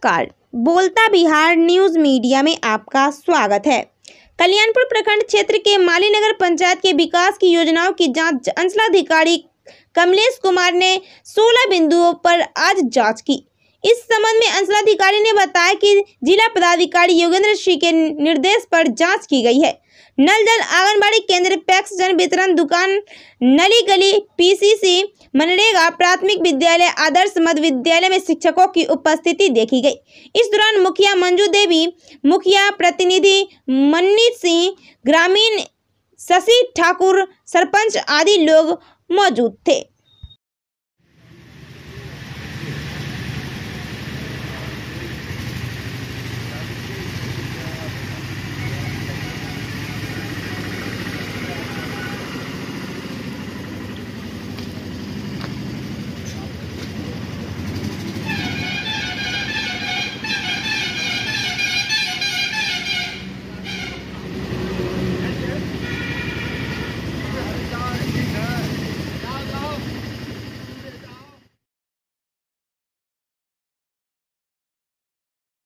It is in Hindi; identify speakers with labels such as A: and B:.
A: नमस्कार बोलता बिहार न्यूज मीडिया में आपका स्वागत है कल्याणपुर प्रखंड क्षेत्र के माली नगर पंचायत के विकास की योजनाओं की जांच अंचलाधिकारी कमलेश कुमार ने 16 बिंदुओं पर आज जांच की इस संबंध में अंचलाधिकारी ने बताया कि जिला पदाधिकारी योगेंद्र सिंह के निर्देश पर जांच की गई है नल जल आंगनबाड़ी केंद्र पैक्स जन वितरण दुकान नली गली पीसीसी मनरेगा प्राथमिक विद्यालय आदर्श मध्य विद्यालय में शिक्षकों की उपस्थिति देखी गई इस दौरान मुखिया मंजू देवी मुखिया प्रतिनिधि मन्नी सिंह ग्रामीण शशि ठाकुर सरपंच आदि लोग मौजूद थे